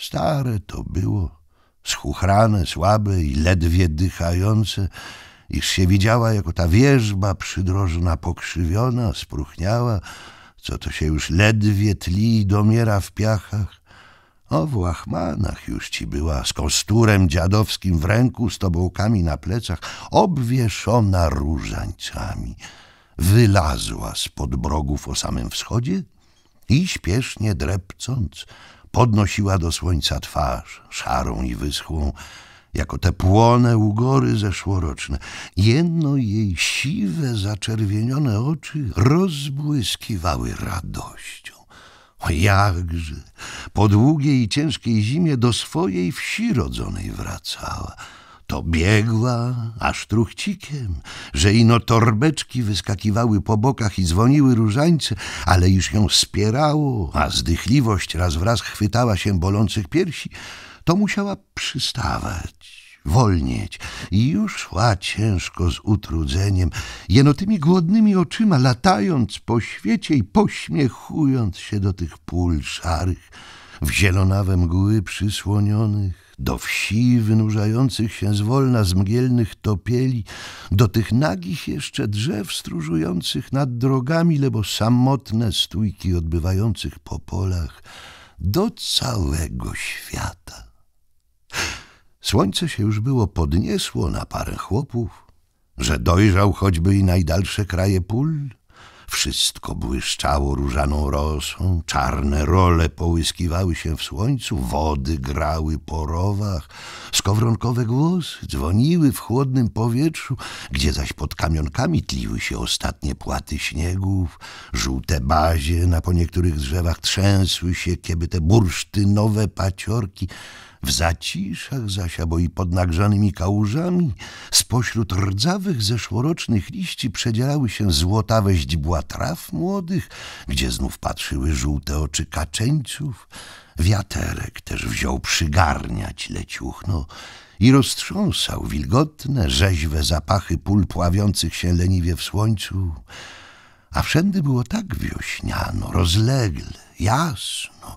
Stare to było, schuchrane, słabe i ledwie dychające, iż się widziała jako ta wierzba przydrożna pokrzywiona, spruchniała, co to się już ledwie tli i domiera w piachach. O, w łachmanach już ci była, z kosturem dziadowskim w ręku, z tobołkami na plecach, obwieszona różańcami. Wylazła z pod brogów o samym wschodzie i śpiesznie drepcąc, Podnosiła do słońca twarz, szarą i wyschłą, jako te płone ugory zeszłoroczne. Jedno jej siwe, zaczerwienione oczy rozbłyskiwały radością. O jakże! Po długiej i ciężkiej zimie do swojej wsi rodzonej wracała – to biegła aż truchcikiem, że ino torbeczki wyskakiwały po bokach i dzwoniły różańce, ale już ją spierało, a zdychliwość raz wraz chwytała się bolących piersi, to musiała przystawać wolnieć i już szła ciężko z utrudzeniem, jeno tymi głodnymi oczyma latając po świecie i pośmiechując się do tych pól szarych, w zielonawe mgły przysłonionych do wsi wynurzających się zwolna z mgielnych topieli, do tych nagich jeszcze drzew stróżujących nad drogami, lebo samotne stójki odbywających po polach, do całego świata. Słońce się już było podniesło na parę chłopów, że dojrzał choćby i najdalsze kraje pól, wszystko błyszczało różaną rosą, czarne role połyskiwały się w słońcu, wody grały po rowach, Skowronkowe głosy dzwoniły w chłodnym powietrzu, gdzie zaś pod kamionkami tliły się ostatnie płaty śniegów. Żółte bazie na po niektórych drzewach trzęsły się, kiedy te bursztynowe paciorki w zaciszach zaś, albo i pod nagrzanymi kałużami, spośród rdzawych zeszłorocznych liści przedzielały się złotawe źdźbła traw młodych, gdzie znów patrzyły żółte oczy kaczeńców. Wiaterek też wziął przygarniać leciuchno i roztrząsał wilgotne, rzeźwe zapachy pól pławiących się leniwie w słońcu. A wszędy było tak wiośniano, rozlegle, jasno,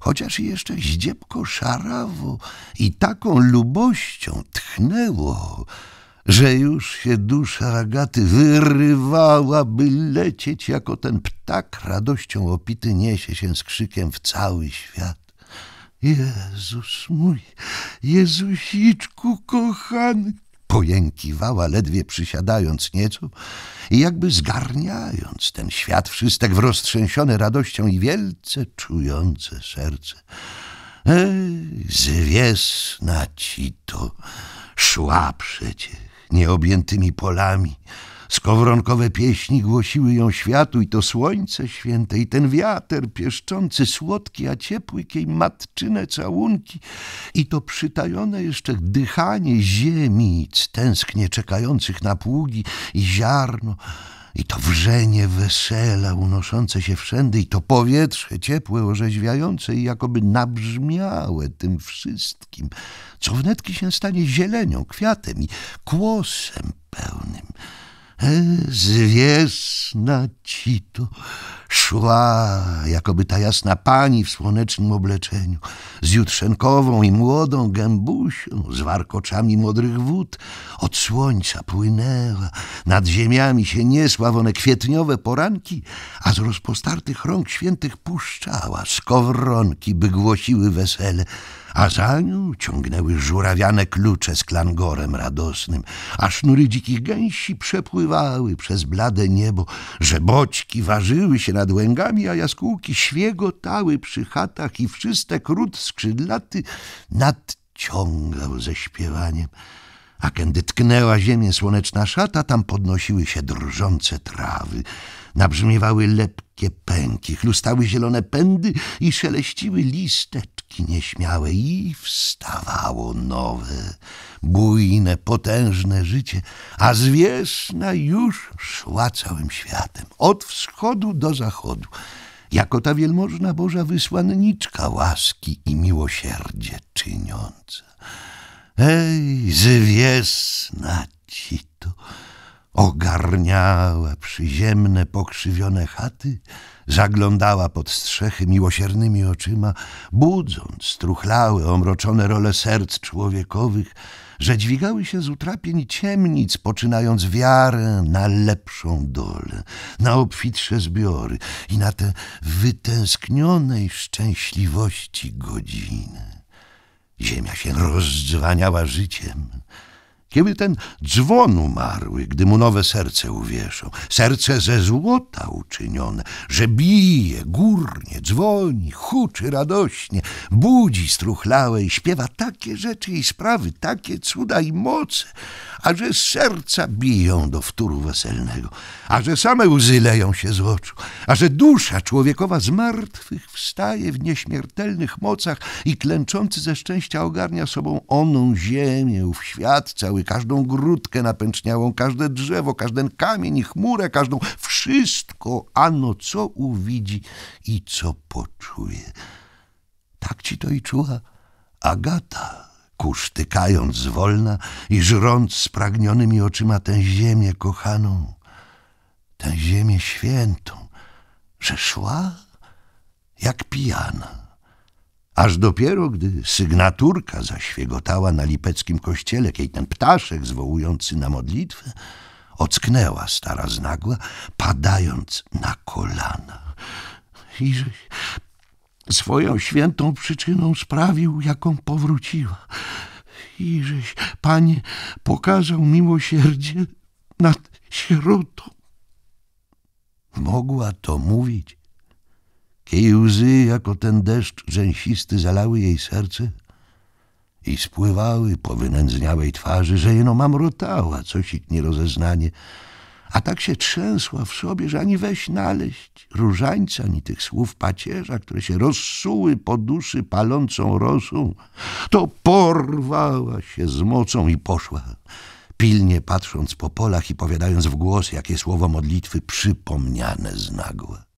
chociaż jeszcze zdziebko szarawo i taką lubością tchnęło, że już się dusza ragaty wyrywała, by lecieć jako ten ptak radością opity niesie się z krzykiem w cały świat. Jezus mój, Jezusiczku kochany! Pojękiwała, ledwie przysiadając nieco i jakby zgarniając ten świat wszystek w roztrzęsione radością i wielce czujące serce. Ej, zwiesna ci to szła przecież nieobjętymi polami. Skowronkowe pieśni głosiły ją światu i to słońce święte i ten wiater pieszczący, słodki, a ciepły jej matczyne całunki i to przytajone jeszcze dychanie ziemi, tęsknie czekających na pługi i ziarno, i to wrzenie wesela unoszące się wszędy, i to powietrze ciepłe, orzeźwiające i jakoby nabrzmiałe tym wszystkim, co wnetki się stanie zielenią, kwiatem i kłosem pełnym. E, zwiesna ci to Szła, jakoby ta jasna pani w słonecznym obleczeniu, z jutrzenkową i młodą gębusią, z warkoczami modrych wód, od słońca płynęła, nad ziemiami się niesła one kwietniowe poranki, a z rozpostartych rąk świętych puszczała skowronki, by głosiły wesele, a za nią ciągnęły żurawiane klucze z klangorem radosnym, a sznury dzikich gęsi przepływały przez blade niebo, że boćki ważyły się na nad łęgami, a jaskółki świegotały przy chatach i wszystek ród skrzydlaty nadciągał ze śpiewaniem. A kiedy tknęła ziemię słoneczna szata, tam podnosiły się drżące trawy, nabrzmiewały lepkie pęki, chlustały zielone pędy i szeleściły listeczki nieśmiałe i wstawało nowe, bujne, potężne życie, a zwiesna już szła całym światem, od wschodu do zachodu, jako ta wielmożna Boża wysłanniczka łaski i miłosierdzie czyniąca. Ej, zwiesna ci to! Ogarniała przyziemne, pokrzywione chaty, zaglądała pod strzechy miłosiernymi oczyma, budząc truchlałe, omroczone role serc człowiekowych, że dźwigały się z utrapień ciemnic, poczynając wiarę na lepszą dolę, na obfitsze zbiory i na te wytęsknionej szczęśliwości godziny. Ziemia się rozdzwaniała życiem, kiedy ten dzwon umarły, gdy mu nowe serce uwieszą, serce ze złota uczynione, że bije, górnie, dzwoni, huczy radośnie, budzi struchlałe i śpiewa takie rzeczy i sprawy, takie cuda i moce, a że serca biją do wtóru weselnego, a że same łzy leją się z oczu, a że dusza człowiekowa z martwych wstaje w nieśmiertelnych mocach i klęczący ze szczęścia ogarnia sobą oną ziemię, ów świat cały każdą grudkę napęczniałą, każde drzewo, każden kamień i chmurę, każdą... Wszystko, ano co uwidzi i co poczuje. Tak ci to i czuła Agata, kusztykając zwolna i żrąc spragnionymi oczyma tę ziemię kochaną, tę ziemię świętą, że szła jak pijana Aż dopiero, gdy sygnaturka zaświegotała na lipeckim kościele, kiedy ten ptaszek zwołujący na modlitwę, ocknęła stara znagła, padając na kolana. I żeś swoją świętą przyczyną sprawił, jaką powróciła. I żeś, panie, pokazał miłosierdzie nad sierotą. Mogła to mówić Kij łzy jako ten deszcz rzęsisty zalały jej serce i spływały po wynędzniałej twarzy, że jeno mamrotała cosik nierozeznanie, a tak się trzęsła w sobie, że ani weź naleźć różańca, ani tych słów pacierza, które się rozsuły po duszy palącą rosą, to porwała się z mocą i poszła, pilnie patrząc po polach i powiadając w głos, jakie słowo modlitwy przypomniane znagłe.